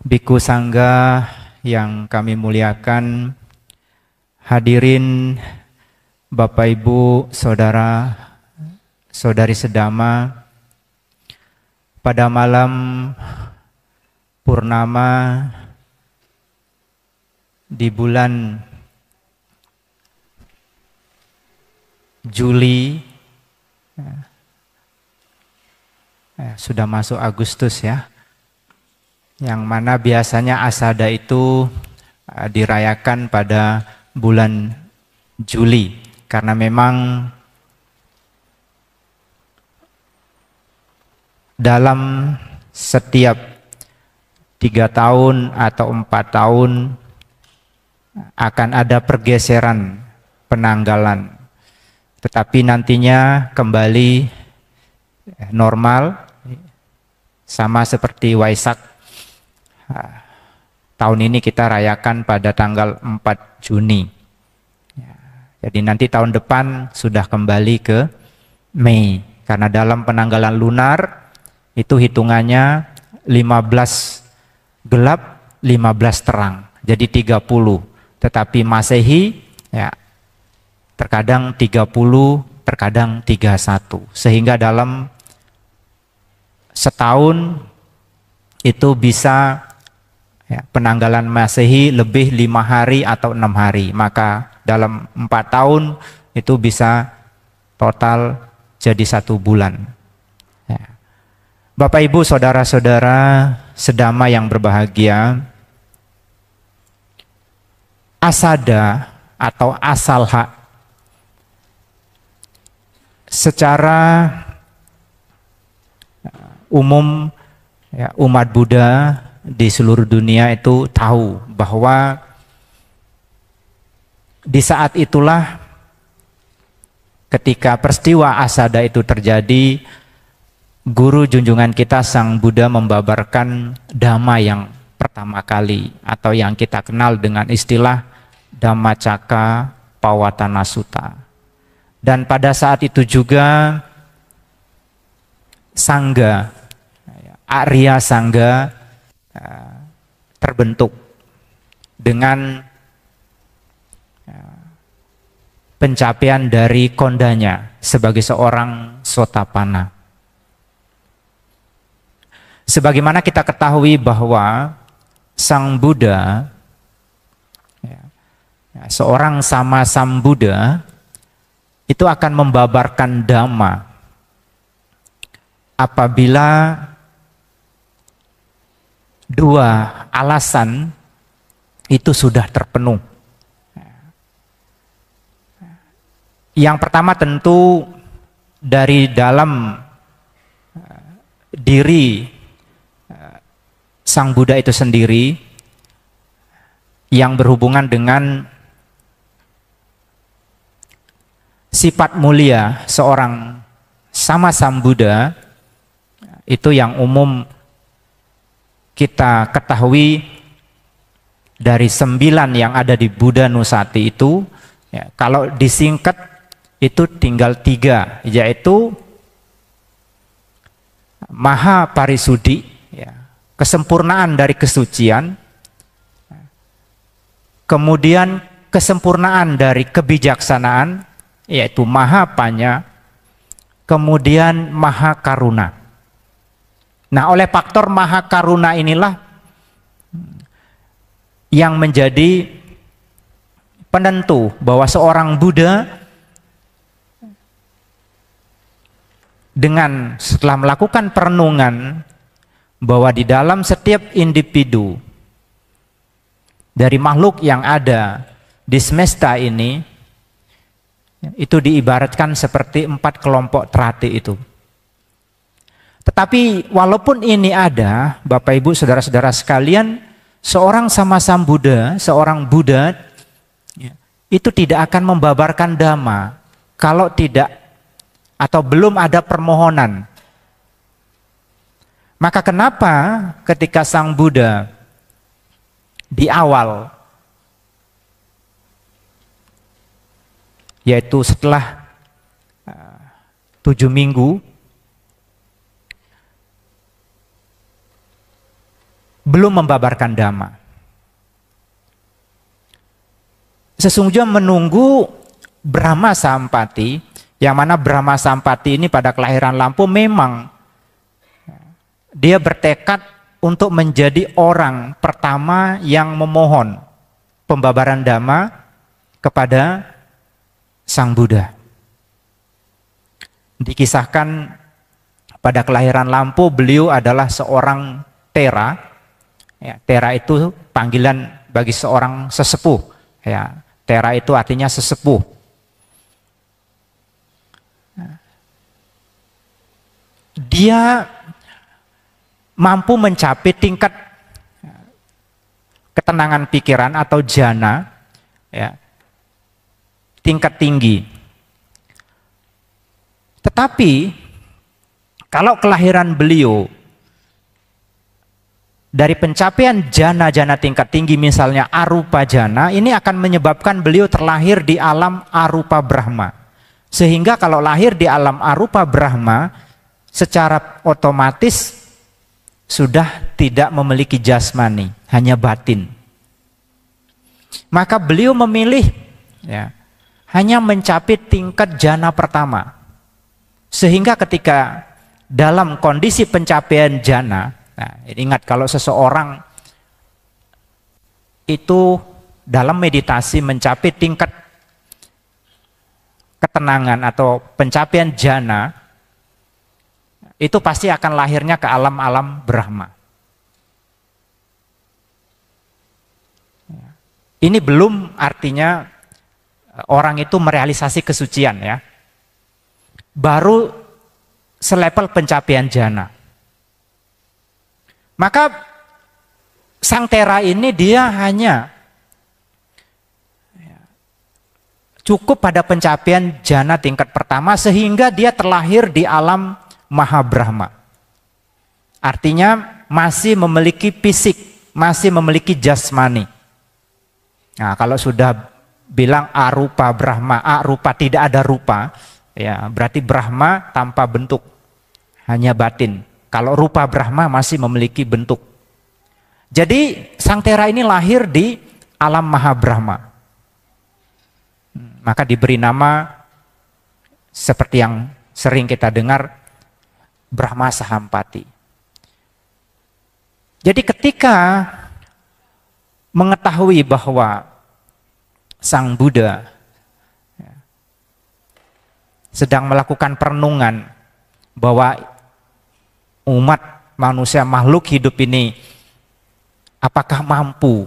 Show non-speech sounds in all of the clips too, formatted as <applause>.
Biku Sangga yang kami muliakan, hadirin Bapak Ibu, Saudara, Saudari Sedama, pada malam Purnama di bulan Juli, eh, eh, sudah masuk Agustus ya, yang mana biasanya asada itu eh, dirayakan pada bulan Juli karena memang dalam setiap tiga tahun atau empat tahun eh, akan ada pergeseran penanggalan tetapi nantinya kembali eh, normal sama seperti Waisak Ah, tahun ini kita rayakan pada tanggal 4 Juni. Ya, jadi nanti tahun depan sudah kembali ke Mei. Karena dalam penanggalan lunar itu hitungannya 15 gelap, 15 terang. Jadi 30. Tetapi Masehi ya terkadang 30, terkadang 31. Sehingga dalam setahun itu bisa ya, penanggalan masehi lebih lima hari atau enam hari maka dalam empat tahun itu bisa total jadi satu bulan ya. Bapak Ibu saudara-saudara sedama yang berbahagia asada atau asal hak secara uh, umum ya, umat Buddha di seluruh dunia itu tahu bahwa di saat itulah ketika peristiwa asada itu terjadi guru junjungan kita sang Buddha membabarkan dhamma yang pertama kali atau yang kita kenal dengan istilah dhamma caka pawatana suta dan pada saat itu juga sangga Arya Sangga Eh, terbentuk dengan eh, pencapaian dari kondanya sebagai seorang sotapana. Sebagaimana kita ketahui bahwa Sang Buddha, ya, ya, seorang sama Sang Buddha, itu akan membabarkan dhamma apabila dua alasan itu sudah terpenuh. Yang pertama tentu dari dalam eh, diri eh, Sang Buddha itu sendiri yang berhubungan dengan sifat mulia seorang sama Sang Buddha itu yang umum kita ketahui dari sembilan yang ada di Buddha Nusati itu, ya, kalau disingkat itu tinggal tiga, yaitu Maha Parisudi, ya, kesempurnaan dari kesucian, kemudian kesempurnaan dari kebijaksanaan, yaitu Maha Panya, kemudian Maha Karuna. Nah, oleh faktor maha karuna inilah yang menjadi penentu bahwa seorang Buddha dengan setelah melakukan perenungan bahwa di dalam setiap individu dari makhluk yang ada di semesta ini itu diibaratkan seperti empat kelompok terati itu. Tetapi walaupun ini ada, Bapak Ibu, saudara-saudara sekalian, seorang sama-sama Buddha, seorang Buddha ya. itu tidak akan membabarkan dhamma kalau tidak atau belum ada permohonan. Maka kenapa ketika Sang Buddha di awal yaitu setelah eh, tujuh minggu belum membabarkan dama. Sesungguhnya menunggu Brahma Sampati, yang mana Brahma Sampati ini pada kelahiran lampu memang dia bertekad untuk menjadi orang pertama yang memohon pembabaran dama kepada Sang Buddha. Dikisahkan pada kelahiran lampu beliau adalah seorang tera Ya, tera itu panggilan bagi seorang sesepuh. Ya, tera itu artinya sesepuh. Dia mampu mencapai tingkat ya, ketenangan pikiran atau jana ya, tingkat tinggi. Tetapi kalau kelahiran beliau dari pencapaian jana-jana tingkat tinggi misalnya arupa jana ini akan menyebabkan beliau terlahir di alam arupa brahma sehingga kalau lahir di alam arupa brahma secara otomatis sudah tidak memiliki jasmani hanya batin maka beliau memilih ya hanya mencapai tingkat jana pertama sehingga ketika dalam kondisi pencapaian jana Nah, ingat kalau seseorang itu dalam meditasi mencapai tingkat ketenangan atau pencapaian jana itu pasti akan lahirnya ke alam-alam Brahma. Ini belum artinya e, orang itu merealisasi kesucian ya. Baru selevel pencapaian jana. Maka sang tera ini dia hanya ya, cukup pada pencapaian jana tingkat pertama sehingga dia terlahir di alam maha Mahabrahma. Artinya masih memiliki fisik, masih memiliki jasmani. Nah, kalau sudah bilang arupa Brahma, arupa tidak ada rupa, ya berarti Brahma tanpa bentuk, hanya batin. Kalau rupa Brahma masih memiliki bentuk. Jadi Sang Tera ini lahir di alam Maha Brahma. Hmm, maka diberi nama seperti yang sering kita dengar Brahma Sahampati. Jadi ketika mengetahui bahwa Sang Buddha ya, sedang melakukan perenungan bahwa umat manusia makhluk hidup ini apakah mampu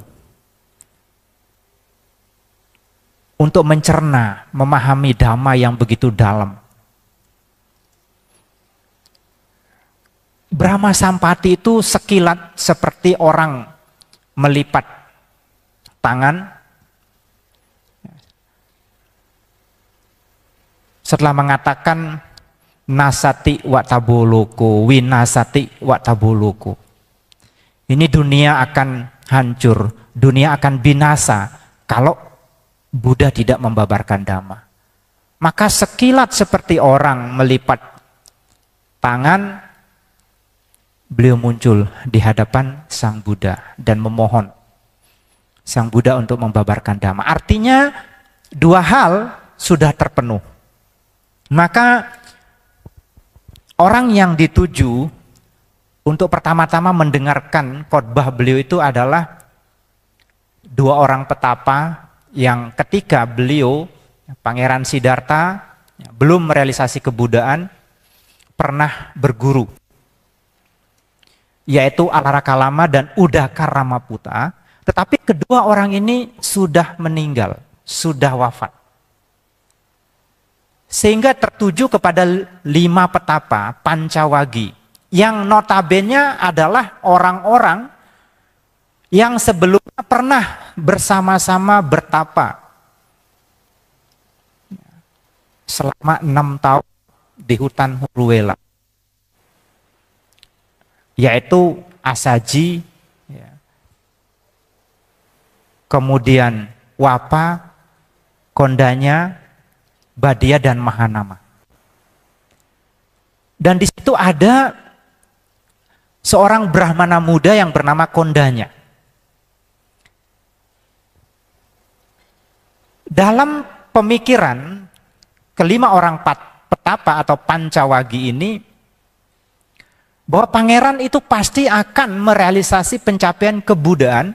untuk mencerna, memahami dhamma yang begitu dalam. Brahma Sampati itu sekilat seperti orang melipat tangan. Setelah mengatakan nasati wa tabuluku winasati wa tabuluku ini dunia akan hancur dunia akan binasa kalau Buddha tidak membabarkan dhamma maka sekilat seperti orang melipat tangan beliau muncul di hadapan sang Buddha dan memohon sang Buddha untuk membabarkan dhamma artinya dua hal sudah terpenuh maka Orang yang dituju untuk pertama-tama mendengarkan khotbah beliau itu adalah dua orang petapa yang ketika beliau Pangeran Sidarta belum merealisasi kebudaan pernah berguru yaitu Alara Kalama dan Udakar Ramaputa tetapi kedua orang ini sudah meninggal, sudah wafat sehingga tertuju kepada lima petapa Pancawagi yang notabene adalah orang-orang yang sebelumnya pernah bersama-sama bertapa selama enam tahun di hutan Huruela yaitu Asaji ya. kemudian Wapa Kondanya Badia dan Mahanama. Dan di situ ada seorang Brahmana muda yang bernama Kondanya. Dalam pemikiran kelima orang petapa atau pancawagi ini bahwa pangeran itu pasti akan merealisasi pencapaian kebudaan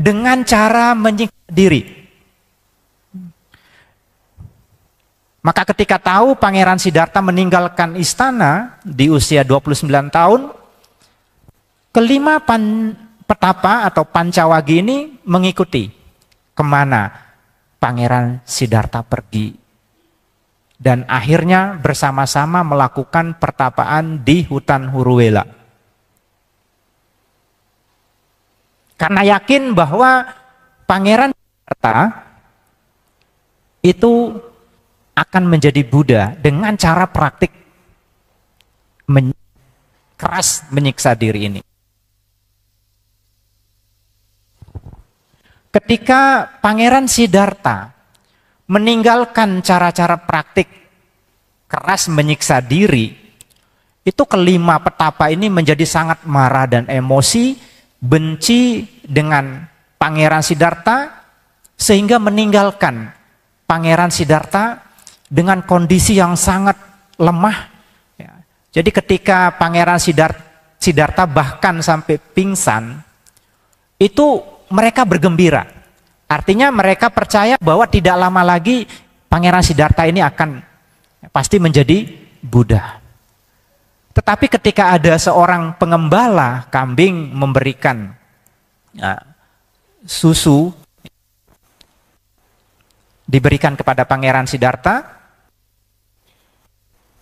dengan cara menyiksa diri. Maka ketika tahu Pangeran Sidarta meninggalkan istana di usia 29 tahun, kelima pan, petapa atau pancawagi ini mengikuti kemana Pangeran Sidarta pergi. Dan akhirnya bersama-sama melakukan pertapaan di hutan Huruwela. Karena yakin bahwa Pangeran Sidarta itu akan menjadi Buddha dengan cara praktik men keras menyiksa diri ini. Ketika Pangeran Siddhartha meninggalkan cara-cara praktik keras menyiksa diri, itu kelima petapa ini menjadi sangat marah dan emosi, benci dengan Pangeran Siddhartha, sehingga meninggalkan Pangeran Siddhartha dengan kondisi yang sangat lemah. Ya. Jadi ketika Pangeran Sidarta bahkan sampai pingsan, itu mereka bergembira. Artinya mereka percaya bahwa tidak lama lagi Pangeran Sidarta ini akan pasti menjadi Buddha. Tetapi ketika ada seorang pengembala kambing memberikan ya, susu diberikan kepada Pangeran Sidarta,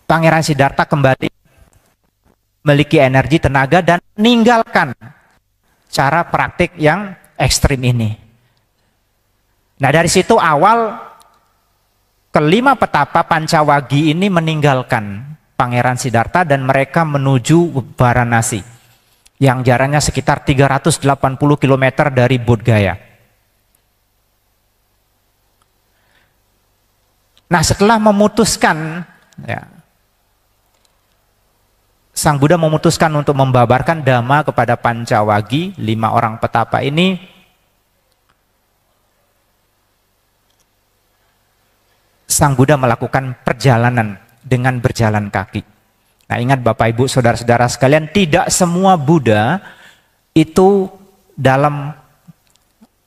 Pangeran Siddhartha kembali memiliki energi, tenaga, dan meninggalkan cara praktik yang ekstrim ini. Nah dari situ awal kelima petapa Pancawagi ini meninggalkan Pangeran Siddhartha dan mereka menuju Varanasi yang jaraknya sekitar 380 km dari Bodh Nah setelah memutuskan ya, Sang Buddha memutuskan untuk membabarkan dhamma kepada Pancawagi, lima orang petapa ini. Sang Buddha melakukan perjalanan dengan berjalan kaki. Nah ingat Bapak Ibu Saudara-saudara sekalian, tidak semua Buddha itu dalam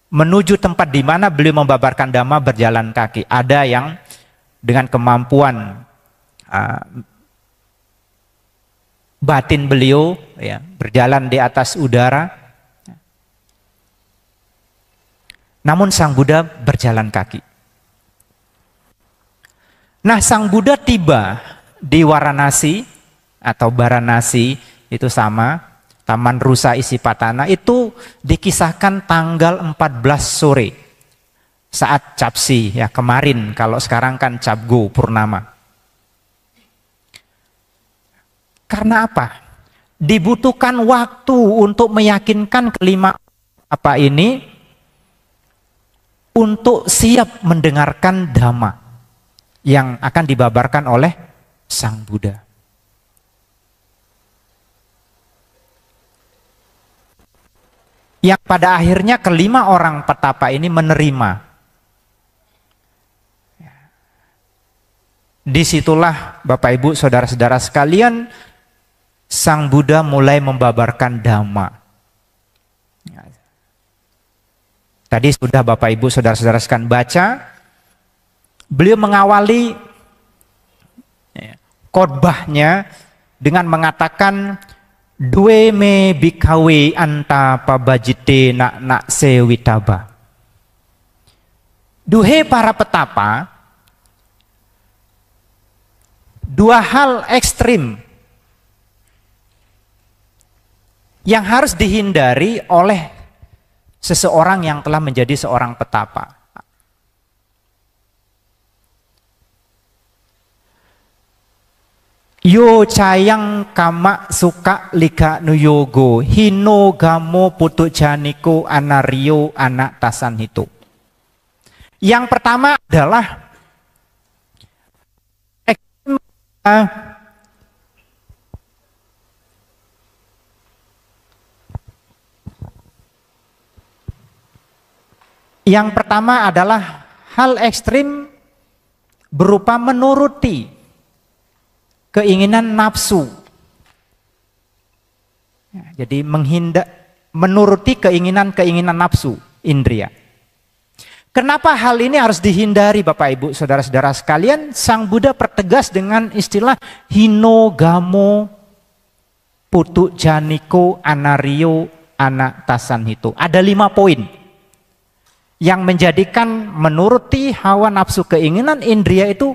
menuju tempat di mana beliau membabarkan dhamma berjalan kaki. Ada yang dengan kemampuan ah, batin beliau ya, berjalan di atas udara. Namun Sang Buddha berjalan kaki. Nah, Sang Buddha tiba di Waranasi atau Baranasi itu sama, Taman Rusa Isi Patana itu dikisahkan tanggal 14 sore saat capsi ya kemarin kalau sekarang kan capgo purnama. Karena apa? Dibutuhkan waktu untuk meyakinkan kelima apa ini untuk siap mendengarkan dhamma yang akan dibabarkan oleh Sang Buddha. Yang pada akhirnya kelima orang petapa ini menerima. Disitulah Bapak Ibu Saudara-saudara sekalian Sang Buddha mulai membabarkan dhamma. Tadi sudah Bapak Ibu saudara-saudara sekalian baca, beliau mengawali ya, khotbahnya dengan mengatakan Dwe me bikawe anta pabajite nak nak sewitaba. Duhe para petapa, dua hal ekstrim yang harus dihindari oleh seseorang yang telah menjadi seorang petapa. Yo cayang kama suka lika nuyogo hino gamo putu janiku anario anak tasan itu. Yang pertama adalah eh, Yang pertama adalah hal ekstrim berupa menuruti keinginan nafsu. Ya, jadi menghindar, menuruti keinginan-keinginan nafsu, indria. Kenapa hal ini harus dihindari Bapak Ibu Saudara-saudara sekalian? Sang Buddha pertegas dengan istilah hinogamo putu janiko anario anak tasan itu. Ada lima poin yang menjadikan menuruti hawa nafsu keinginan indria itu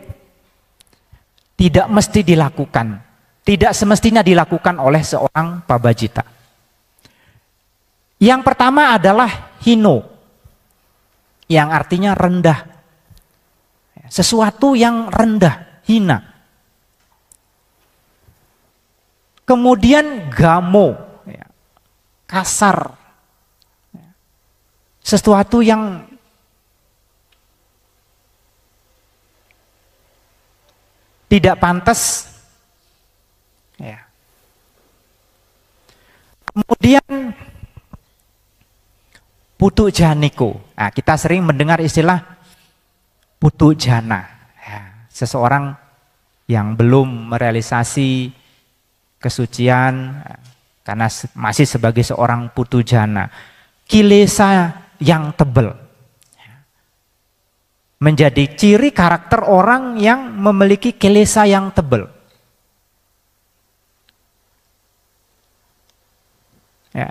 tidak mesti dilakukan. Tidak semestinya dilakukan oleh seorang pabajita. Yang pertama adalah hino. Yang artinya rendah. Sesuatu yang rendah, hina. Kemudian gamo, ya, kasar, sesuatu yang tidak pantas. Ya. Kemudian putu janiku. Nah, kita sering mendengar istilah putu jana. Ya, seseorang yang belum merealisasi kesucian karena masih sebagai seorang putu jana. Kilesa yang tebal. Menjadi ciri karakter orang yang memiliki kelesa yang tebal. Ya,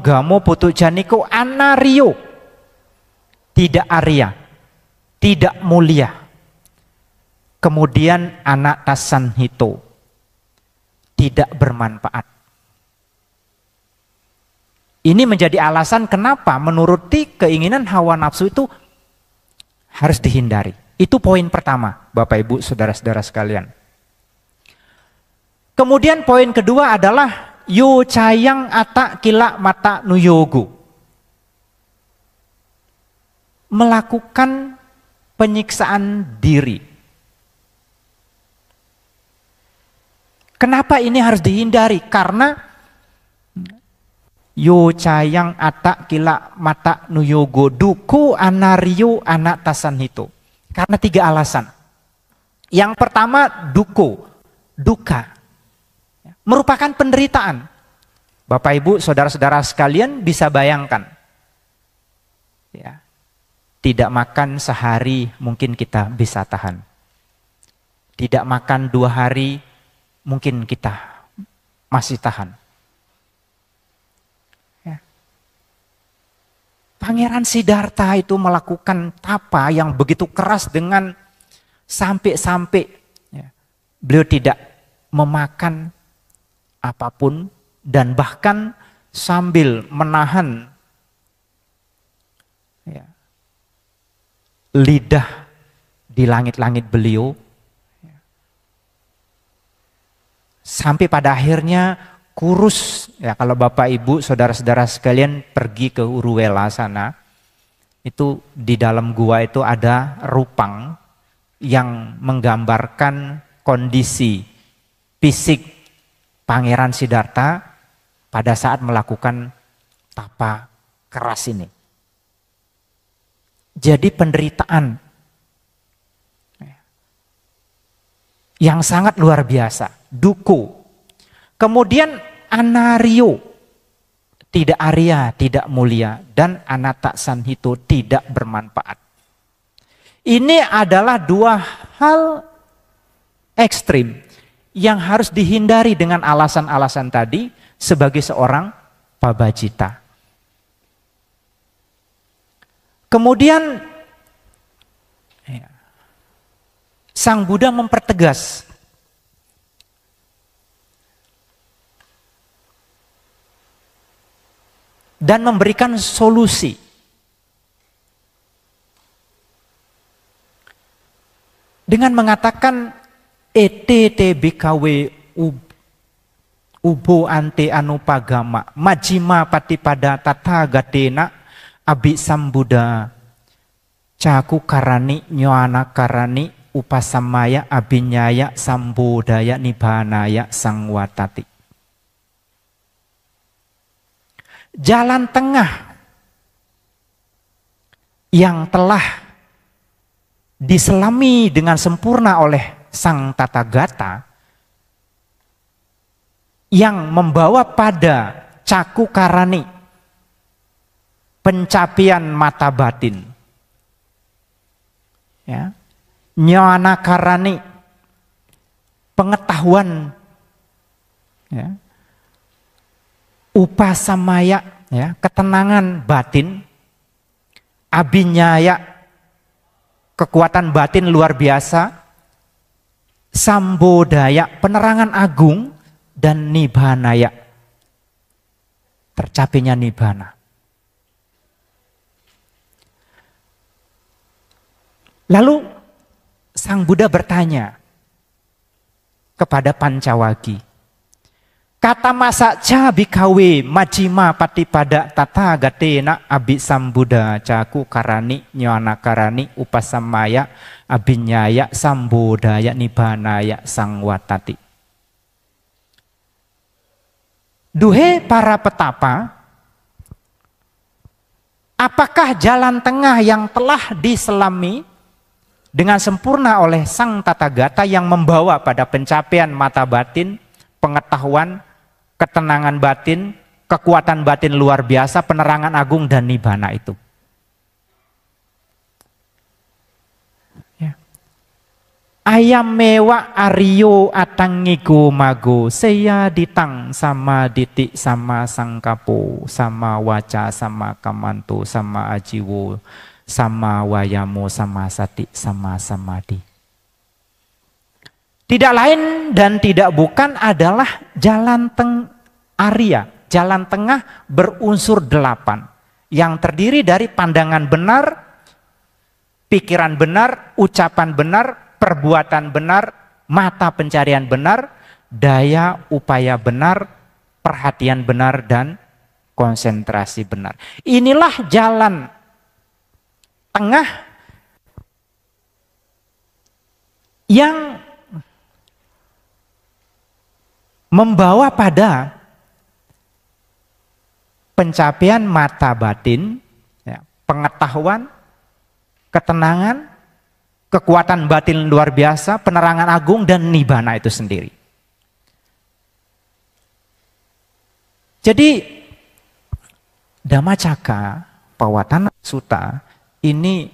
gamo putu janiku anario. Tidak Arya. Tidak mulia. Kemudian anak tasan hito. Tidak bermanfaat. Ini menjadi alasan kenapa menuruti keinginan hawa nafsu itu harus dihindari. Itu poin pertama, Bapak Ibu, saudara-saudara sekalian. Kemudian poin kedua adalah yu cayang atak kila mata nuyogu. Melakukan penyiksaan diri. Kenapa ini harus dihindari? Karena yo cayang atak kila mata nuyogo duku anaryo anak tasan itu Karena tiga alasan. Yang pertama duku, duka. Merupakan penderitaan. Bapak Ibu, saudara-saudara sekalian bisa bayangkan. Ya. Tidak makan sehari mungkin kita bisa tahan. Tidak makan dua hari mungkin kita masih tahan Pangeran Sidarta itu melakukan tapa yang begitu keras dengan sampai-sampai ya, beliau tidak memakan apapun dan bahkan sambil menahan ya, lidah di langit-langit beliau ya. sampai pada akhirnya kurus ya kalau Bapak Ibu saudara-saudara sekalian pergi ke Uruwela sana itu di dalam gua itu ada rupang yang menggambarkan kondisi fisik Pangeran Sidarta pada saat melakukan tapa keras ini. Jadi penderitaan yang sangat luar biasa, duku Kemudian anario, tidak Arya, tidak mulia, dan anataksan itu tidak bermanfaat. Ini adalah dua hal ekstrim yang harus dihindari dengan alasan-alasan tadi sebagai seorang pabajita. Kemudian iya, Sang Buddha mempertegas dan memberikan solusi. Dengan mengatakan ETTBKW ubo ante anupagama majima patipada tata gatena abi sambuda caku karani nyoana karani upasamaya abinyaya sambudaya nibanaya sangwatati jalan tengah yang telah diselami dengan sempurna oleh Sang Tata Gata yang membawa pada caku karani pencapaian mata batin ya nyana karani pengetahuan ya upasamaya, ya, ketenangan batin, abinyaya, kekuatan batin luar biasa, sambodaya, penerangan agung, dan nibhanaya tercapainya nibhana. Lalu Sang Buddha bertanya kepada Pancawagi, Kata masa cabi kawe majima pati pada tata gatena abi sambuda caku karani nyana karani upasamaya abinyaya sambudaya nibanaya sangwatati. Duhe para petapa, apakah jalan tengah yang telah diselami dengan sempurna oleh sang tata gata yang membawa pada pencapaian mata batin, pengetahuan, ketenangan batin, kekuatan batin luar biasa, penerangan agung dan nibana itu. Ya. Ayam mewah Aryo atangiku mago saya ditang sama ditik sama sangkapo sama waca sama kamanto sama ajiwo sama wayamo sama sati sama samadi. Tidak lain dan tidak bukan adalah jalan teng Arya, jalan tengah berunsur delapan yang terdiri dari pandangan benar, pikiran benar, ucapan benar, perbuatan benar, mata pencarian benar, daya upaya benar, perhatian benar dan konsentrasi benar. Inilah jalan tengah yang membawa pada pencapaian mata batin, ya, pengetahuan, ketenangan, kekuatan batin luar biasa, penerangan agung dan nibana itu sendiri. Jadi damacaka, pawatan suta ini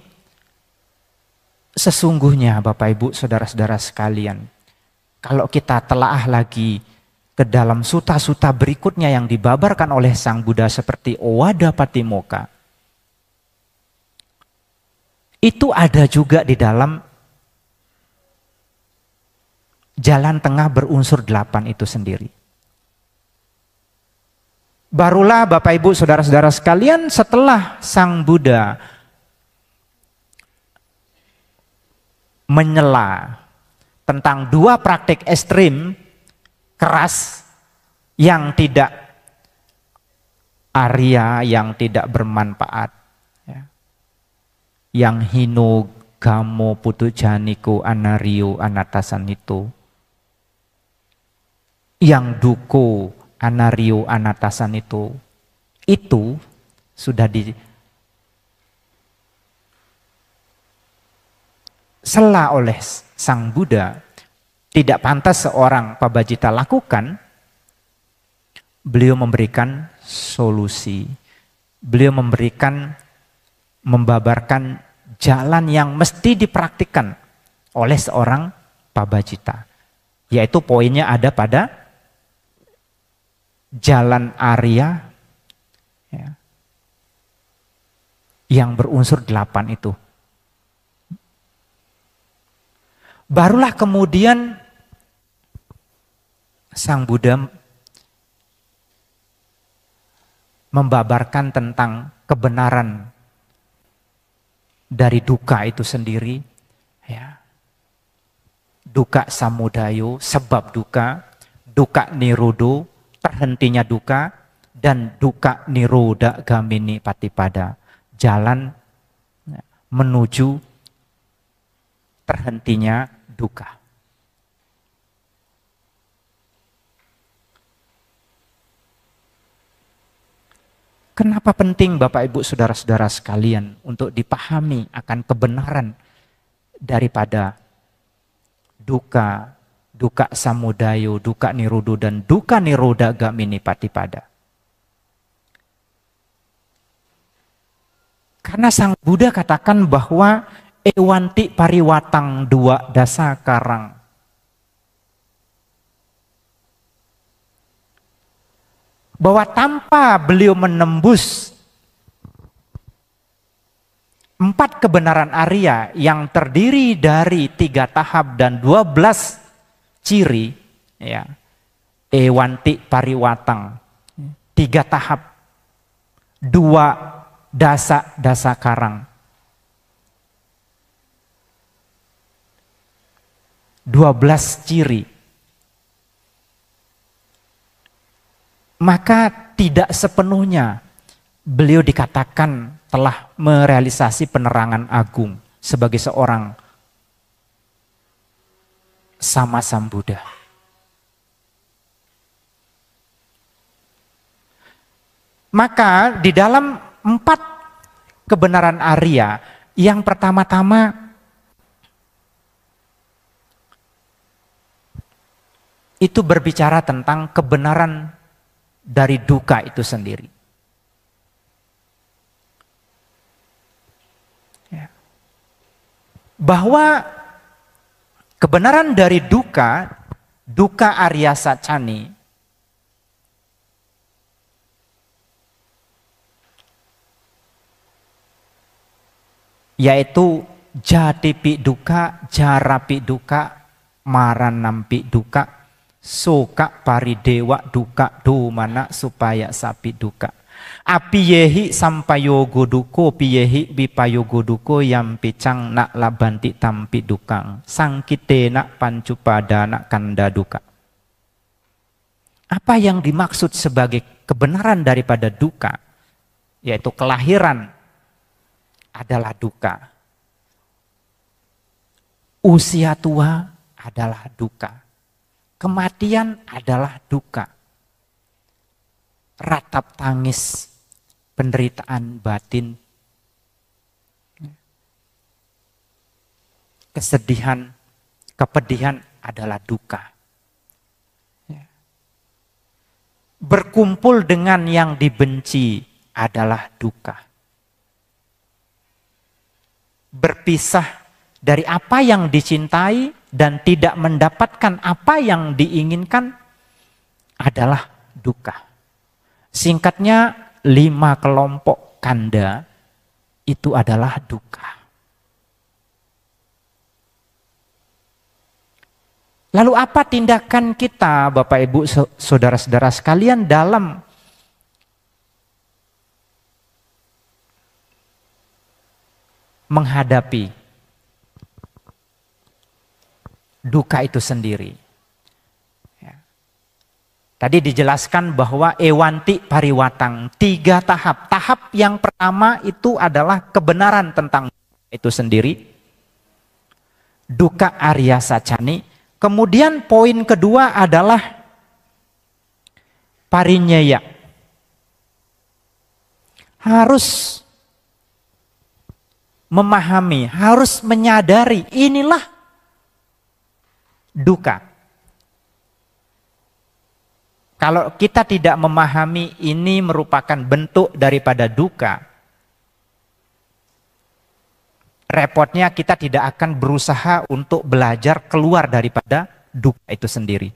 sesungguhnya Bapak Ibu, saudara-saudara sekalian, kalau kita telaah lagi ke dalam suta-suta berikutnya yang dibabarkan oleh Sang Buddha seperti Owada Patimoka. Itu ada juga di dalam jalan tengah berunsur delapan itu sendiri. Barulah Bapak Ibu Saudara-saudara sekalian setelah Sang Buddha menyela tentang dua praktik ekstrim keras yang tidak Arya yang tidak bermanfaat ya. yang hino kamu putu janiku anario anatasan itu yang duku anario anatasan itu itu sudah di sela oleh sang Buddha tidak pantas seorang pabajita lakukan, beliau memberikan solusi. Beliau memberikan, membabarkan jalan yang mesti dipraktikkan oleh seorang pabajita. Yaitu poinnya ada pada jalan Arya ya, yang berunsur delapan itu. Barulah kemudian Sang Buddha membabarkan tentang kebenaran dari duka itu sendiri ya duka samudayo sebab duka duka nirudo terhentinya duka dan duka niroda gamini patipada jalan ya, menuju terhentinya duka Kenapa penting Bapak Ibu Saudara-saudara sekalian untuk dipahami akan kebenaran daripada duka, duka samudayo, duka nirudu dan duka niroda gamini patipada. Karena Sang Buddha katakan bahwa ewanti pariwatang dua dasa karang bahwa tanpa beliau menembus empat kebenaran Arya yang terdiri dari tiga tahap dan dua belas ciri, ya, ewanti pariwatang, tiga tahap, dua dasa-dasa karang. dua belas ciri maka tidak sepenuhnya beliau dikatakan telah merealisasi penerangan agung sebagai seorang sama Sam Buddha. Maka di dalam empat kebenaran Arya, yang pertama-tama itu berbicara tentang kebenaran dari duka itu sendiri. Ya. Bahwa kebenaran dari duka, duka Arya Sacani, yaitu jati pi duka, jarapi duka, maranampi duka, suka pari dewa duka du mana supaya sapi duka api yehi yogo duko piyehi bipayogo duko yang picang nak labanti tampi dukang sangkite nak pancu pada nak kanda duka apa yang dimaksud sebagai kebenaran daripada duka yaitu kelahiran adalah duka usia tua adalah duka Kematian adalah duka. Ratap tangis penderitaan batin. Kesedihan, kepedihan adalah duka. Berkumpul dengan yang dibenci adalah duka. Berpisah dari apa yang dicintai dan tidak mendapatkan apa yang diinginkan adalah duka. Singkatnya, lima kelompok kanda itu adalah duka. Lalu apa tindakan kita Bapak Ibu saudara-saudara sekalian dalam menghadapi duka itu sendiri. Ya. Tadi dijelaskan bahwa ewanti pariwatang, tiga tahap. Tahap yang pertama itu adalah kebenaran tentang itu sendiri. Duka Arya Sacani. Kemudian poin kedua adalah Parinyaya Harus memahami, harus menyadari inilah duka. Kalau kita tidak memahami ini merupakan bentuk daripada duka, repotnya kita tidak akan berusaha untuk belajar keluar daripada duka itu sendiri.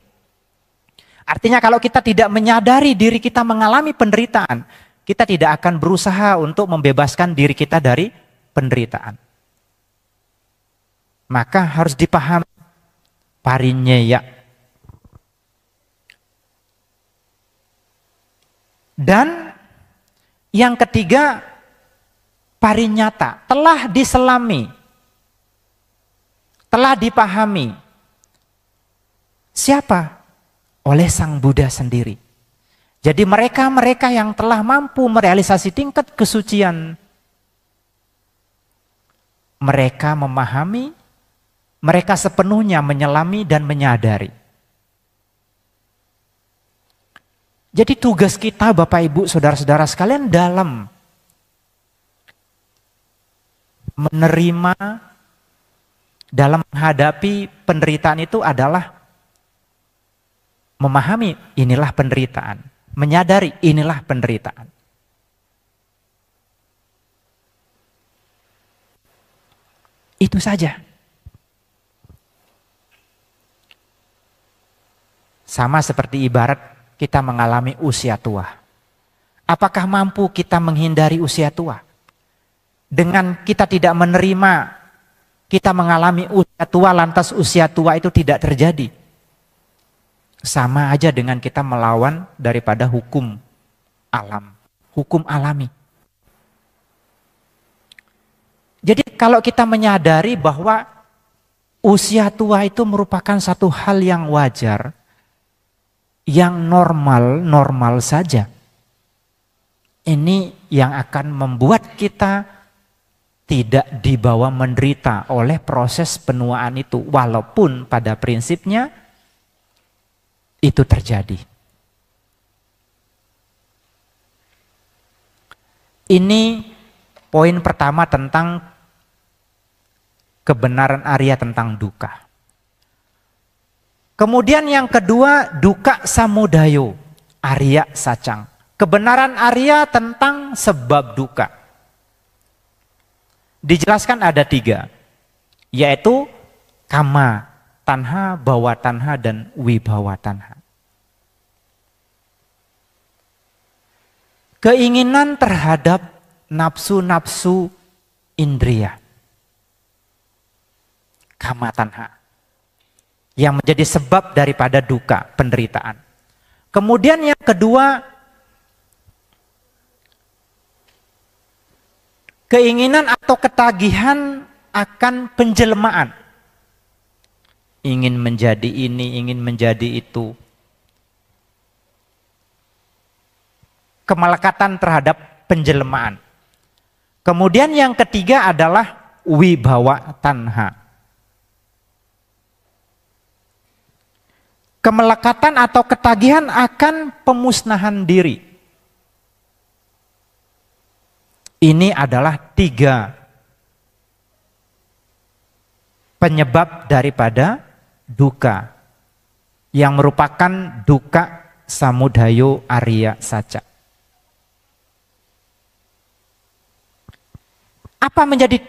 Artinya kalau kita tidak menyadari diri kita mengalami penderitaan, kita tidak akan berusaha untuk membebaskan diri kita dari penderitaan. Maka harus dipahami parinyeya. Dan yang ketiga parinyata telah diselami, telah dipahami. Siapa? Oleh Sang Buddha sendiri. Jadi mereka-mereka yang telah mampu merealisasi tingkat kesucian, mereka memahami mereka sepenuhnya menyelami dan menyadari. Jadi tugas kita Bapak Ibu Saudara-saudara sekalian dalam menerima dalam menghadapi penderitaan itu adalah memahami inilah penderitaan, menyadari inilah penderitaan. Itu saja. Sama seperti ibarat kita mengalami usia tua. Apakah mampu kita menghindari usia tua? Dengan kita tidak menerima, kita mengalami usia tua lantas usia tua itu tidak terjadi. Sama aja dengan kita melawan daripada hukum alam, hukum alami. Jadi kalau kita menyadari bahwa usia tua itu merupakan satu hal yang wajar, yang normal-normal saja. Ini yang akan membuat kita tidak dibawa menderita oleh proses penuaan itu, walaupun pada prinsipnya itu terjadi. Ini poin pertama tentang kebenaran Arya tentang duka. Kemudian yang kedua duka samudayo, Arya Sacang. Kebenaran Arya tentang sebab duka. Dijelaskan ada tiga, yaitu kama, tanha, bawa tanha, dan wibawa tanha. Keinginan terhadap nafsu-nafsu indria. Kama tanha yang menjadi sebab daripada duka, penderitaan. Kemudian yang kedua, keinginan atau ketagihan akan penjelmaan. Ingin menjadi ini, ingin menjadi itu. Kemelekatan terhadap penjelmaan. Kemudian yang ketiga adalah wibawa tanha kemelekatan atau ketagihan akan pemusnahan diri. Ini adalah tiga penyebab daripada duka yang merupakan duka samudayo Arya saja. Apa menjadi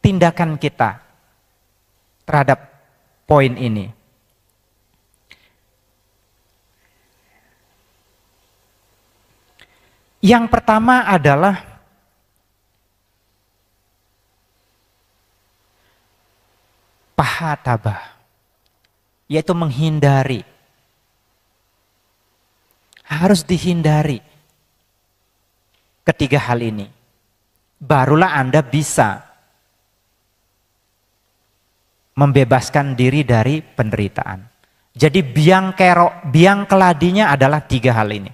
tindakan kita terhadap poin ini? Yang pertama adalah tabah, yaitu menghindari. Harus dihindari ketiga hal ini. Barulah Anda bisa membebaskan diri dari penderitaan. Jadi biang kerok, biang keladinya adalah tiga hal ini.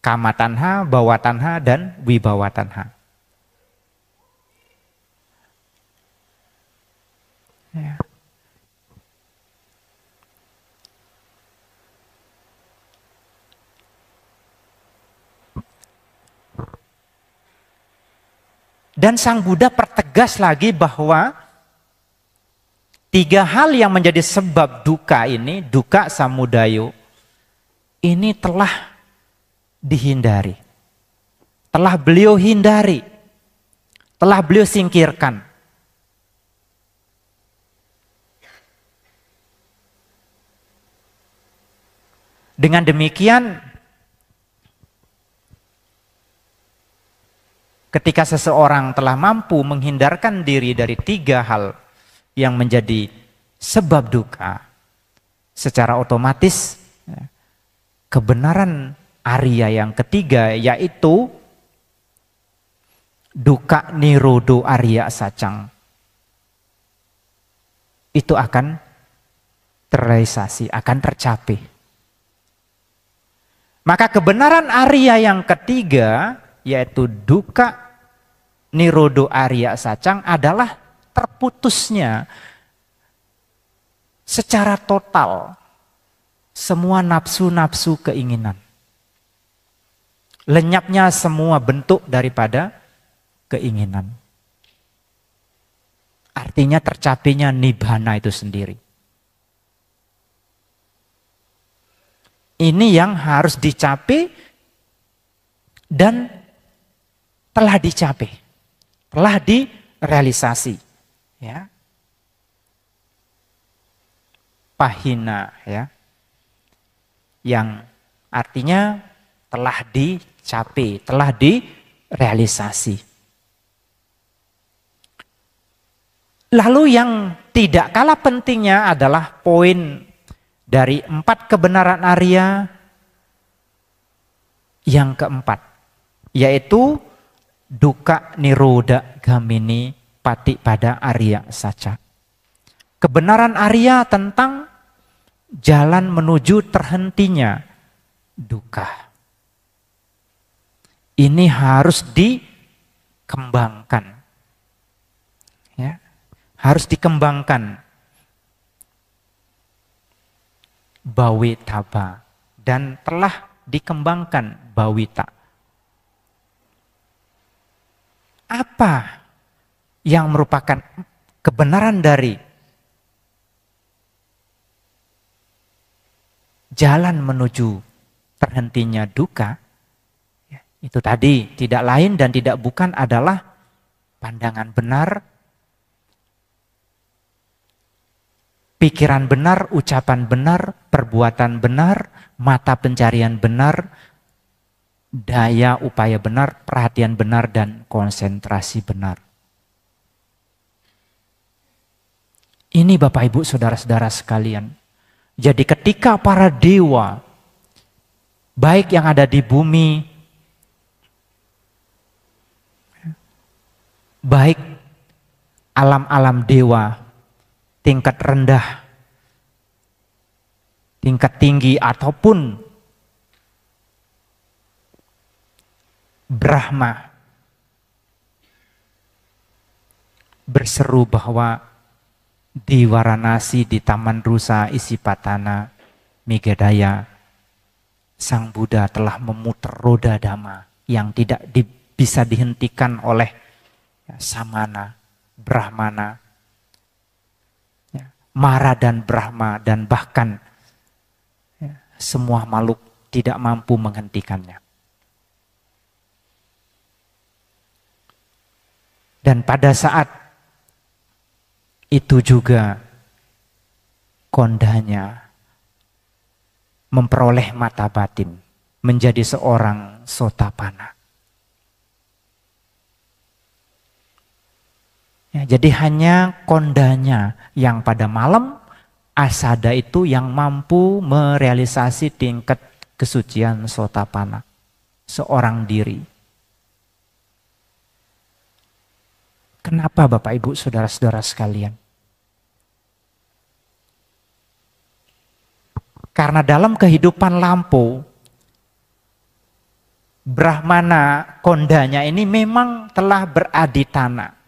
Kamatanha, bawatanha, dan wibawatanha. Ya. Dan Sang Buddha pertegas lagi bahwa tiga hal yang menjadi sebab duka ini, duka samudayo, ini telah dihindari. Telah beliau hindari. Telah beliau singkirkan. Dengan demikian, ketika seseorang telah mampu menghindarkan diri dari tiga hal yang menjadi sebab duka, secara otomatis ya, kebenaran Arya yang ketiga yaitu duka nirodo Arya sacang. Itu akan terrealisasi, akan tercapai. Maka kebenaran Arya yang ketiga yaitu duka nirodo Arya sacang adalah terputusnya secara total semua nafsu-nafsu keinginan. Lenyapnya semua bentuk daripada keinginan. Artinya tercapainya nibhana itu sendiri. Ini yang harus dicapai dan telah dicapai, telah direalisasi. Ya. Pahina ya. Yang artinya telah di tercapai, telah direalisasi. Lalu yang tidak kalah pentingnya adalah poin dari empat kebenaran Arya yang keempat, yaitu duka niroda gamini pati pada Arya saja. Kebenaran Arya tentang jalan menuju terhentinya duka ini harus dikembangkan. Ya, harus dikembangkan. Bawitaba dan telah dikembangkan bawita. Apa yang merupakan kebenaran dari jalan menuju terhentinya duka? Itu tadi, tidak lain dan tidak bukan adalah pandangan benar, pikiran benar, ucapan benar, perbuatan benar, mata pencarian benar, daya upaya benar, perhatian benar, dan konsentrasi benar. Ini Bapak Ibu Saudara-saudara sekalian. Jadi ketika para dewa, baik yang ada di bumi baik alam-alam dewa tingkat rendah, tingkat tinggi ataupun Brahma berseru bahwa di Waranasi di Taman Rusa isi Patana Migadaya Sang Buddha telah memutar roda dhamma yang tidak di, bisa dihentikan oleh samana, brahmana, ya, mara dan brahma dan bahkan ya, semua makhluk tidak mampu menghentikannya. Dan pada saat itu juga kondanya memperoleh mata batin menjadi seorang sotapana. Ya, jadi hanya kondanya yang pada malam asada itu yang mampu merealisasi tingkat kesucian sotapana seorang diri. Kenapa Bapak Ibu Saudara-saudara sekalian? Karena dalam kehidupan lampu, Brahmana kondanya ini memang telah beraditana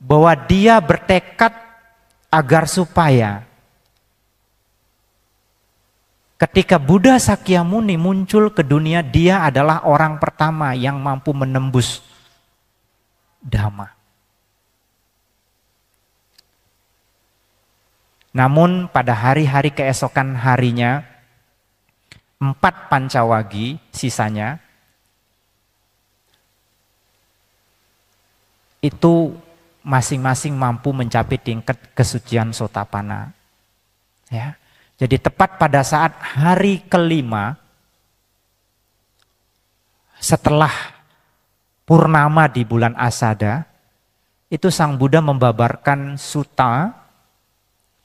bahwa dia bertekad agar supaya ketika Buddha Sakyamuni muncul ke dunia, dia adalah orang pertama yang mampu menembus dhamma. Namun pada hari-hari keesokan harinya, empat pancawagi sisanya, itu masing-masing mampu mencapai tingkat kesucian sotapana. Ya. Jadi tepat pada saat hari kelima setelah purnama di bulan Asada, itu Sang Buddha membabarkan suta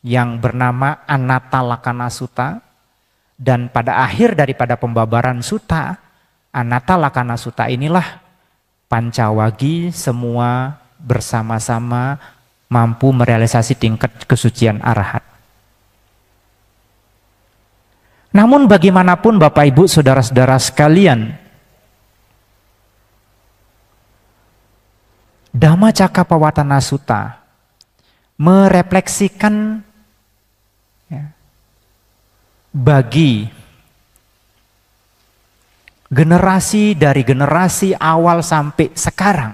yang bernama Anatta Lakana Suta dan pada akhir daripada pembabaran suta, Anatta Lakana Suta inilah Pancawagi semua bersama-sama mampu merealisasi tingkat kesucian arahat. Namun bagaimanapun Bapak Ibu saudara-saudara sekalian, Dhamma Cakapawatana Sutta merefleksikan ya, bagi generasi dari generasi awal sampai sekarang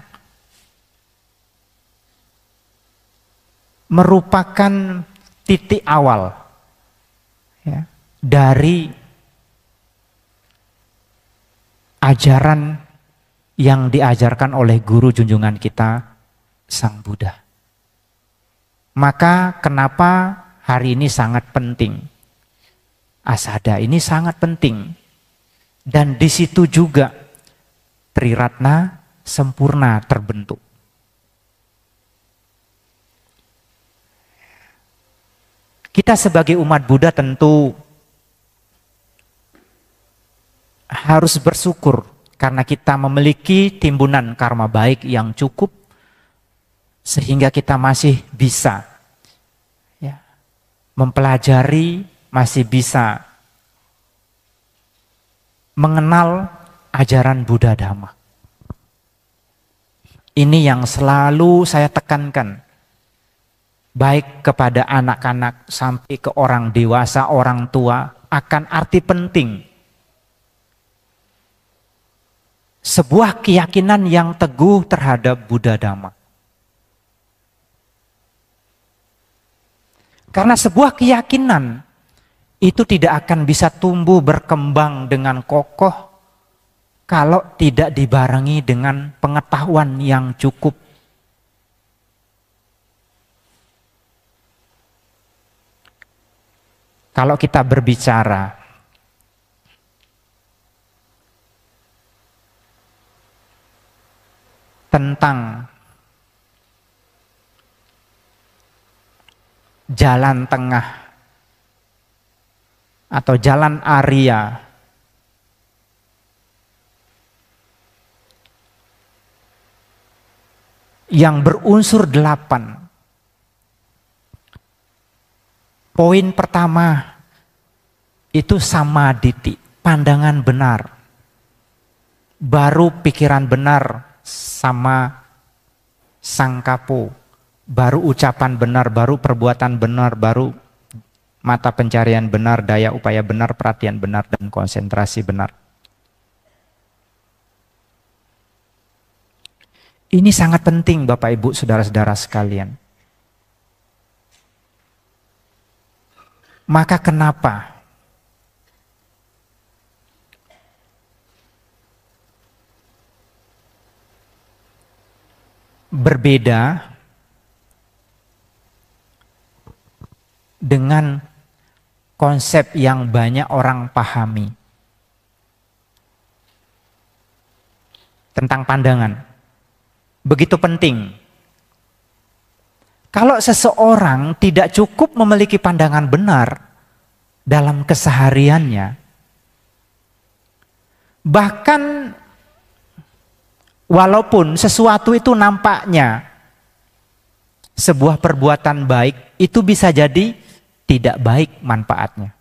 merupakan titik awal ya, dari ajaran yang diajarkan oleh guru junjungan kita, Sang Buddha. Maka kenapa hari ini sangat penting? Asada ini sangat penting. Dan di situ juga Triratna sempurna terbentuk. Kita sebagai umat Buddha tentu harus bersyukur karena kita memiliki timbunan karma baik yang cukup sehingga kita masih bisa ya, mempelajari, masih bisa mengenal ajaran Buddha Dhamma. Ini yang selalu saya tekankan baik kepada anak-anak sampai ke orang dewasa, orang tua akan arti penting. Sebuah keyakinan yang teguh terhadap Buddha Dhamma. Karena sebuah keyakinan itu tidak akan bisa tumbuh berkembang dengan kokoh kalau tidak dibarengi dengan pengetahuan yang cukup kalau kita berbicara tentang jalan tengah atau jalan Arya yang berunsur delapan Poin pertama itu sama diti, pandangan benar. Baru pikiran benar sama sangkapo, baru ucapan benar, baru perbuatan benar, baru mata pencarian benar, daya upaya benar, perhatian benar dan konsentrasi benar. Ini sangat penting Bapak Ibu Saudara-saudara sekalian. maka kenapa? Berbeda dengan konsep yang banyak orang pahami tentang pandangan. Begitu penting kalau seseorang tidak cukup memiliki pandangan benar dalam kesehariannya, bahkan walaupun sesuatu itu nampaknya sebuah perbuatan baik, itu bisa jadi tidak baik manfaatnya.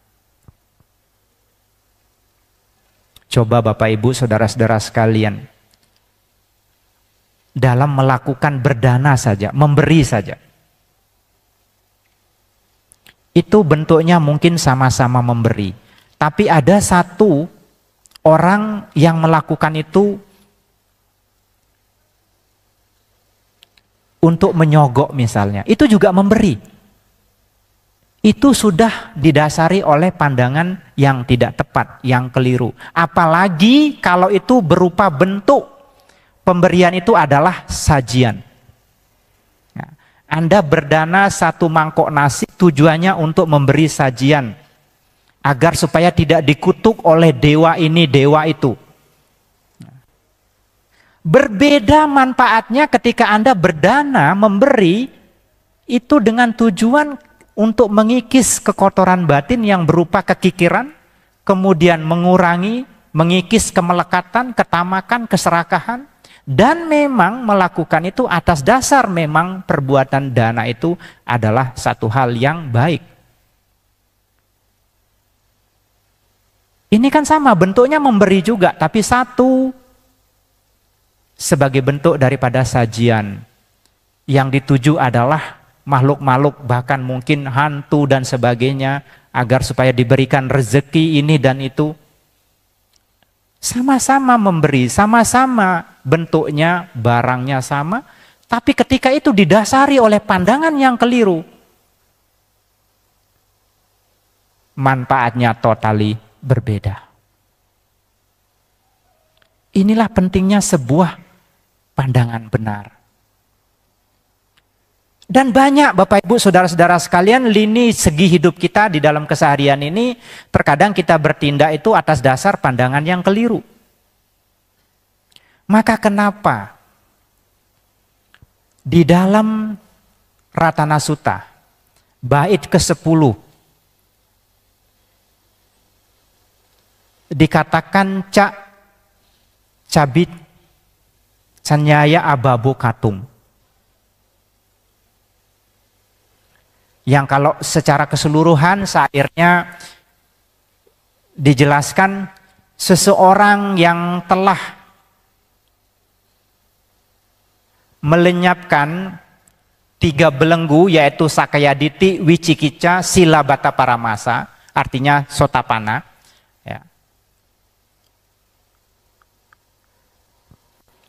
Coba Bapak Ibu, saudara-saudara sekalian, dalam melakukan berdana saja, memberi saja itu bentuknya mungkin sama-sama memberi. Tapi ada satu orang yang melakukan itu untuk menyogok misalnya. Itu juga memberi. Itu sudah didasari oleh pandangan yang tidak tepat, yang keliru. Apalagi kalau itu berupa bentuk pemberian itu adalah sajian. Anda berdana satu mangkok nasi tujuannya untuk memberi sajian agar supaya tidak dikutuk oleh dewa ini dewa itu. Berbeda manfaatnya ketika Anda berdana memberi itu dengan tujuan untuk mengikis kekotoran batin yang berupa kekikiran, kemudian mengurangi, mengikis kemelekatan, ketamakan, keserakahan, dan memang melakukan itu atas dasar memang perbuatan dana itu adalah satu hal yang baik. Ini kan sama bentuknya memberi juga tapi satu sebagai bentuk daripada sajian yang dituju adalah makhluk-makhluk bahkan mungkin hantu dan sebagainya agar supaya diberikan rezeki ini dan itu sama-sama memberi, sama-sama bentuknya, barangnya sama, tapi ketika itu didasari oleh pandangan yang keliru, manfaatnya totali berbeda. Inilah pentingnya sebuah pandangan benar. Dan banyak Bapak Ibu Saudara-saudara sekalian lini segi hidup kita di dalam keseharian ini terkadang kita bertindak itu atas dasar pandangan yang keliru. Maka kenapa di dalam Ratana Sutta, bait ke-10, dikatakan cak cabit senyaya ababu katum. Yang kalau secara keseluruhan sairnya dijelaskan seseorang yang telah melenyapkan tiga belenggu yaitu Sakayaditi, Wicikica, Silabata Paramasa, artinya Sotapana. Ya.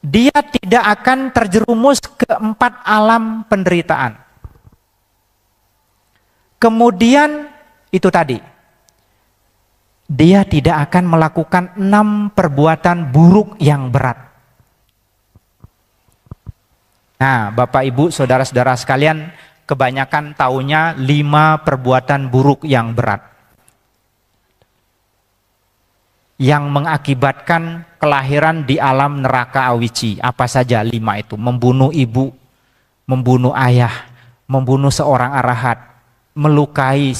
Dia tidak akan terjerumus ke empat alam penderitaan. Kemudian itu tadi, dia tidak akan melakukan enam perbuatan buruk yang berat. Nah, Bapak Ibu, saudara-saudara sekalian, kebanyakan tahunya lima perbuatan buruk yang berat. Yang mengakibatkan kelahiran di alam neraka awici. Apa saja lima itu? Membunuh ibu, membunuh ayah, membunuh seorang arahat, melukai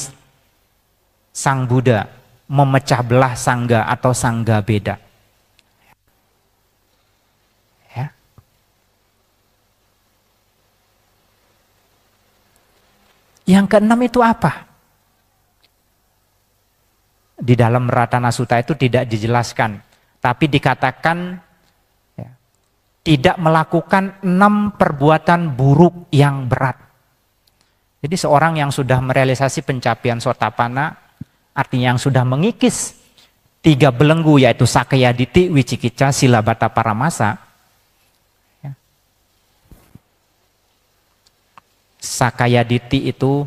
sang Buddha, memecah belah sangga atau sangga beda Yang keenam itu apa? Di dalam Ratana Suta itu tidak dijelaskan, tapi dikatakan ya, tidak melakukan enam perbuatan buruk yang berat. Jadi seorang yang sudah merealisasi pencapaian sotapana, artinya yang sudah mengikis tiga belenggu yaitu sakyaditi, diti, wicikica, silabata paramasa, Sakayaditi itu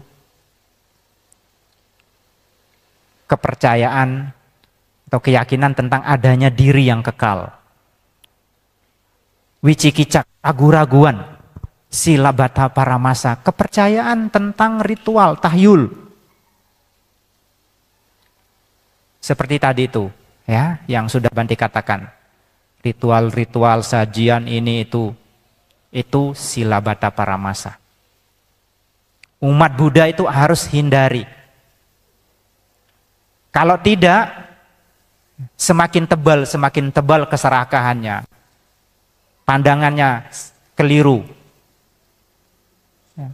kepercayaan atau keyakinan tentang adanya diri yang kekal. Wicikicak, aguraguan, bata para masa, kepercayaan tentang ritual, tahyul. Seperti tadi itu, ya, yang sudah Banti katakan. Ritual-ritual sajian ini itu, itu bata para masa. Umat Buddha itu harus hindari. Kalau tidak, semakin tebal, semakin tebal keserakahannya. Pandangannya keliru. Ya.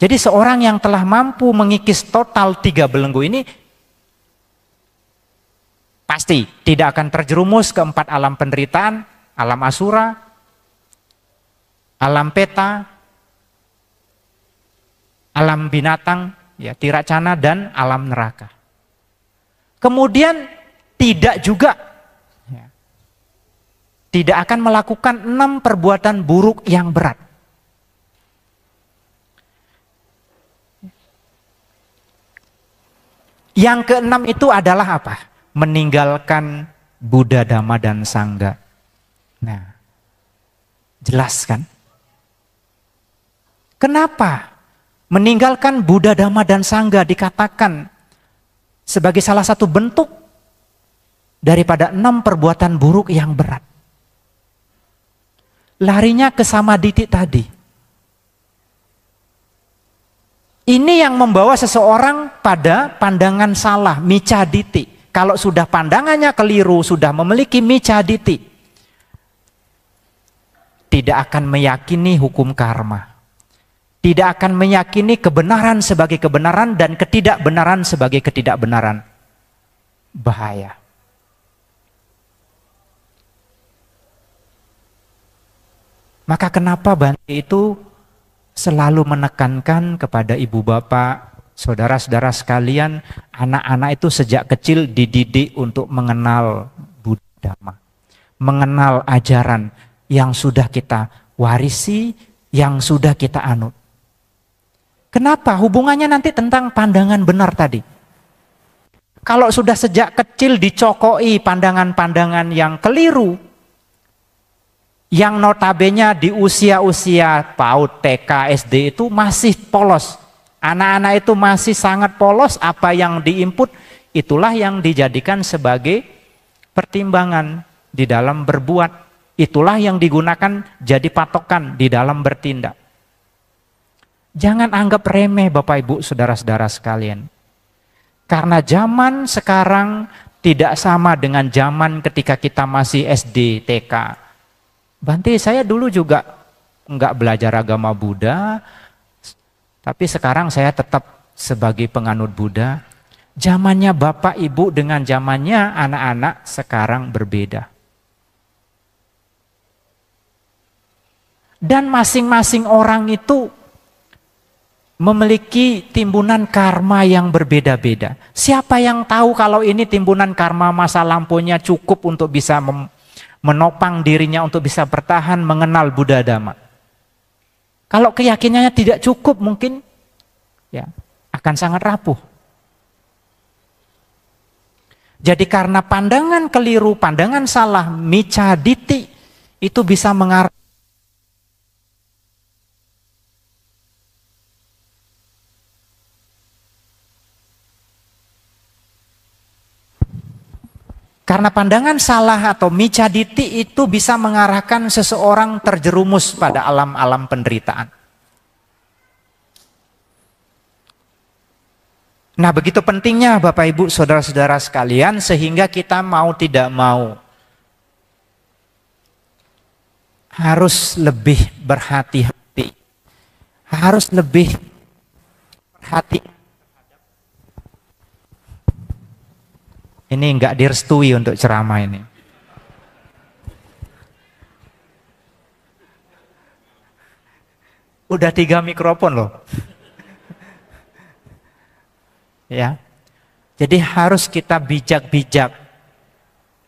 Jadi seorang yang telah mampu mengikis total tiga belenggu ini pasti tidak akan terjerumus ke empat alam penderitaan, alam asura, alam peta, alam binatang, ya tiracana dan alam neraka. Kemudian tidak juga ya, tidak akan melakukan enam perbuatan buruk yang berat. Yang keenam itu adalah apa? Meninggalkan Buddha, Dhamma, dan Sangga. Nah, jelas kan? Kenapa Meninggalkan Buddha, Dhamma, dan Sangga dikatakan sebagai salah satu bentuk daripada enam perbuatan buruk yang berat. Larinya ke sama titik tadi. Ini yang membawa seseorang pada pandangan salah, mica diti. Kalau sudah pandangannya keliru, sudah memiliki mica diti. Tidak akan meyakini hukum karma tidak akan meyakini kebenaran sebagai kebenaran dan ketidakbenaran sebagai ketidakbenaran. Bahaya. Maka kenapa Bante itu selalu menekankan kepada ibu bapak, saudara-saudara sekalian, anak-anak itu sejak kecil dididik untuk mengenal Buddha Dhamma. Mengenal ajaran yang sudah kita warisi, yang sudah kita anut. Kenapa? Hubungannya nanti tentang pandangan benar tadi. Kalau sudah sejak kecil dicokoi pandangan-pandangan yang keliru, yang notabene di usia-usia PAUD, TK, SD itu masih polos. Anak-anak itu masih sangat polos apa yang diinput, itulah yang dijadikan sebagai pertimbangan di dalam berbuat. Itulah yang digunakan jadi patokan di dalam bertindak. Jangan anggap remeh Bapak Ibu saudara-saudara sekalian. Karena zaman sekarang tidak sama dengan zaman ketika kita masih SD, TK. Banti saya dulu juga enggak belajar agama Buddha, tapi sekarang saya tetap sebagai penganut Buddha. Zamannya Bapak Ibu dengan zamannya anak-anak sekarang berbeda. Dan masing-masing orang itu memiliki timbunan karma yang berbeda-beda. Siapa yang tahu kalau ini timbunan karma masa lampunya cukup untuk bisa menopang dirinya untuk bisa bertahan mengenal Buddha Dhamma. Kalau keyakinannya tidak cukup mungkin ya akan sangat rapuh. Jadi karena pandangan keliru, pandangan salah, micaditi itu bisa mengarah Karena pandangan salah atau micaditi itu bisa mengarahkan seseorang terjerumus pada alam-alam penderitaan. Nah begitu pentingnya Bapak Ibu Saudara-saudara sekalian sehingga kita mau tidak mau harus lebih berhati-hati. Harus lebih berhati Ini nggak direstui untuk ceramah ini. Udah tiga mikrofon loh. <laughs> ya. Jadi harus kita bijak-bijak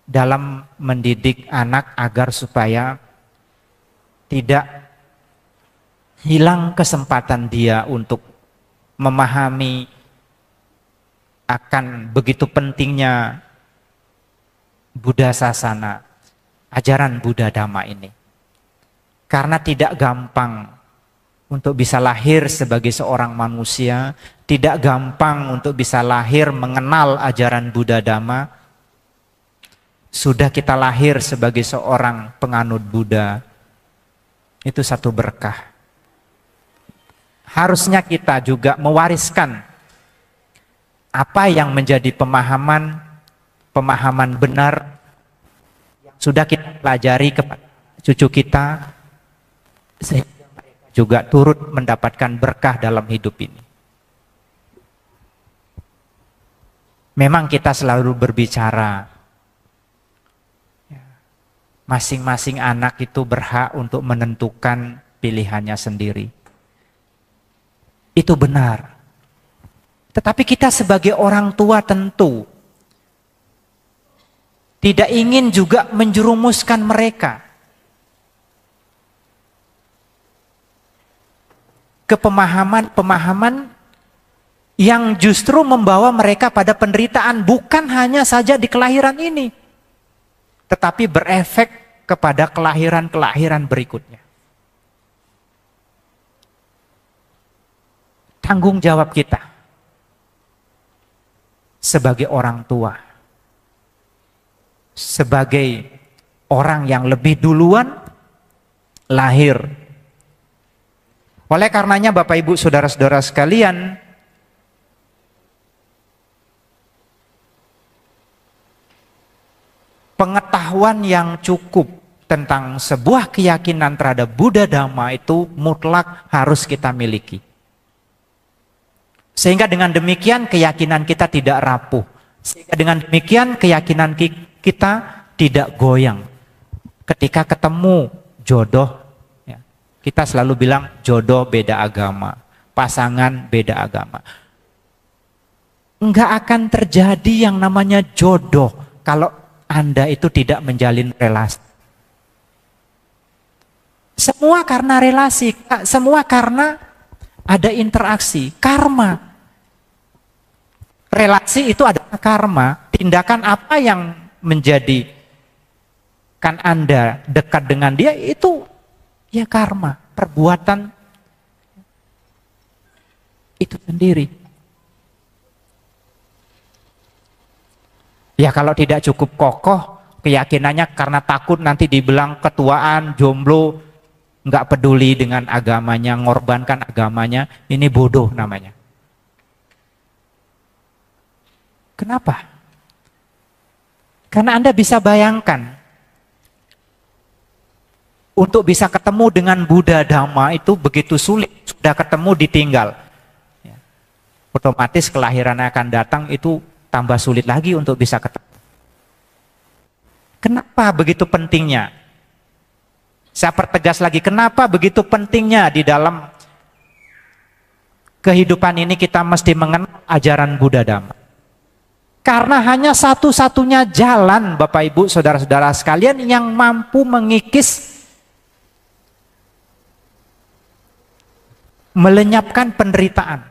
dalam mendidik anak agar supaya tidak hilang kesempatan dia untuk memahami akan begitu pentingnya Buddha Sasana, ajaran Buddha Dhamma ini. Karena tidak gampang untuk bisa lahir sebagai seorang manusia, tidak gampang untuk bisa lahir mengenal ajaran Buddha Dhamma. Sudah kita lahir sebagai seorang penganut Buddha, itu satu berkah. Harusnya kita juga mewariskan apa yang menjadi pemahaman pemahaman benar yang sudah kita pelajari kepada cucu kita sehingga mereka juga turut mendapatkan berkah dalam hidup ini. Memang kita selalu berbicara ya, masing-masing anak itu berhak untuk menentukan pilihannya sendiri. Itu benar. Tetapi kita sebagai orang tua tentu tidak ingin juga menjerumuskan mereka ke pemahaman-pemahaman yang justru membawa mereka pada penderitaan bukan hanya saja di kelahiran ini tetapi berefek kepada kelahiran-kelahiran berikutnya. Tanggung jawab kita sebagai orang tua. Sebagai orang yang lebih duluan lahir. Oleh karenanya Bapak Ibu Saudara-saudara sekalian, pengetahuan yang cukup tentang sebuah keyakinan terhadap Buddha Dhamma itu mutlak harus kita miliki. Sehingga dengan demikian keyakinan kita tidak rapuh. Sehingga dengan demikian keyakinan kita tidak goyang. Ketika ketemu jodoh, ya. kita selalu bilang jodoh beda agama, pasangan beda agama. Enggak akan terjadi yang namanya jodoh kalau Anda itu tidak menjalin relasi. Semua karena relasi, semua karena ada interaksi, karma relasi itu adalah karma. Tindakan apa yang menjadi kan Anda dekat dengan dia itu ya karma, perbuatan itu sendiri. Ya kalau tidak cukup kokoh keyakinannya karena takut nanti dibilang ketuaan, jomblo, nggak peduli dengan agamanya, ngorbankan agamanya, ini bodoh namanya. Kenapa? Karena Anda bisa bayangkan, untuk bisa ketemu dengan Buddha Dhamma itu begitu sulit, sudah ketemu ditinggal. Ya. Otomatis kelahiran akan datang itu tambah sulit lagi untuk bisa ketemu. Kenapa begitu pentingnya? Saya pertegas lagi, kenapa begitu pentingnya di dalam kehidupan ini kita mesti mengenal ajaran Buddha Dhamma? Karena hanya satu-satunya jalan Bapak Ibu Saudara-saudara sekalian yang mampu mengikis melenyapkan penderitaan.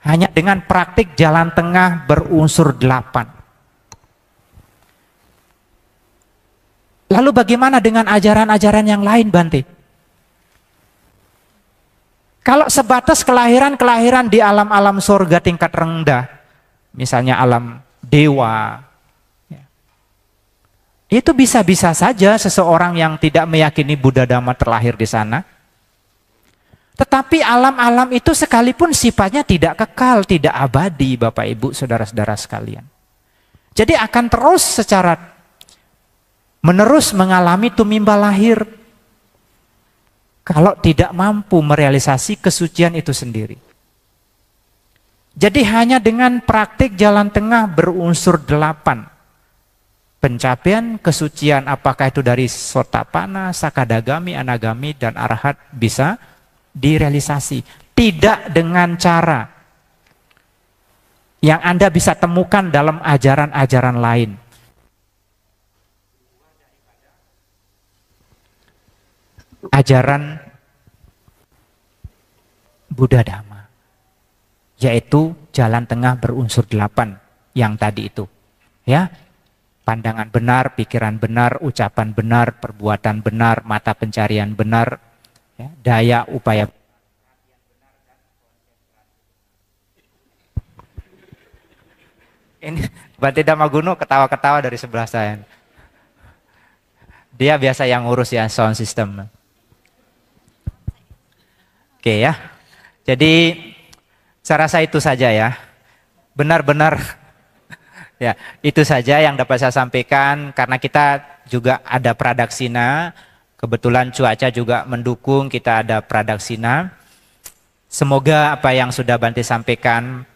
Hanya dengan praktik jalan tengah berunsur delapan. Lalu bagaimana dengan ajaran-ajaran yang lain Bante? Kalau sebatas kelahiran-kelahiran di alam-alam surga tingkat rendah, misalnya alam dewa. Ya. Itu bisa-bisa saja seseorang yang tidak meyakini Buddha Dhamma terlahir di sana. Tetapi alam-alam itu sekalipun sifatnya tidak kekal, tidak abadi Bapak Ibu saudara-saudara sekalian. Jadi akan terus secara menerus mengalami tumimba lahir kalau tidak mampu merealisasi kesucian itu sendiri. Jadi hanya dengan praktik jalan tengah berunsur delapan. Pencapaian kesucian apakah itu dari sotapana, sakadagami, anagami, dan arahat bisa direalisasi. Tidak dengan cara yang Anda bisa temukan dalam ajaran-ajaran lain. Ajaran Buddha Dhamma yaitu jalan tengah berunsur delapan yang tadi itu. Ya, pandangan benar, pikiran benar, ucapan benar, perbuatan benar, mata pencarian benar, ya, daya upaya. Ini Bante Damaguno ketawa-ketawa dari sebelah saya. Dia biasa yang ngurus ya sound system. Oke ya. Jadi saya rasa itu saja ya. Benar-benar <laughs> ya, itu saja yang dapat saya sampaikan karena kita juga ada pradaksina, kebetulan cuaca juga mendukung kita ada pradaksina. Semoga apa yang sudah Bante sampaikan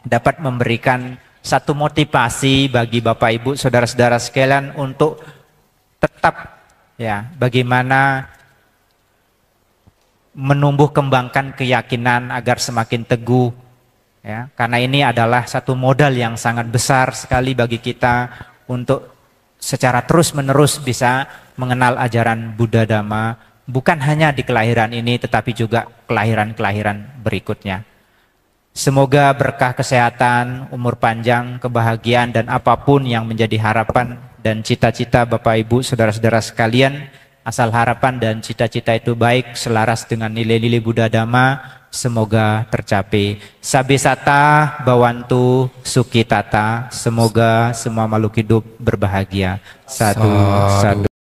dapat memberikan satu motivasi bagi Bapak Ibu, saudara-saudara sekalian untuk tetap ya bagaimana menumbuh kembangkan keyakinan agar semakin teguh ya karena ini adalah satu modal yang sangat besar sekali bagi kita untuk secara terus-menerus bisa mengenal ajaran Buddha Dhamma bukan hanya di kelahiran ini tetapi juga kelahiran-kelahiran berikutnya. Semoga berkah kesehatan, umur panjang, kebahagiaan dan apapun yang menjadi harapan dan cita-cita Bapak Ibu, saudara-saudara sekalian Asal harapan dan cita-cita itu baik selaras dengan nilai-nilai Buddha Dhamma, semoga tercapai. Sabisata bawantu sukitata, semoga semua makhluk hidup berbahagia. Satu, satu.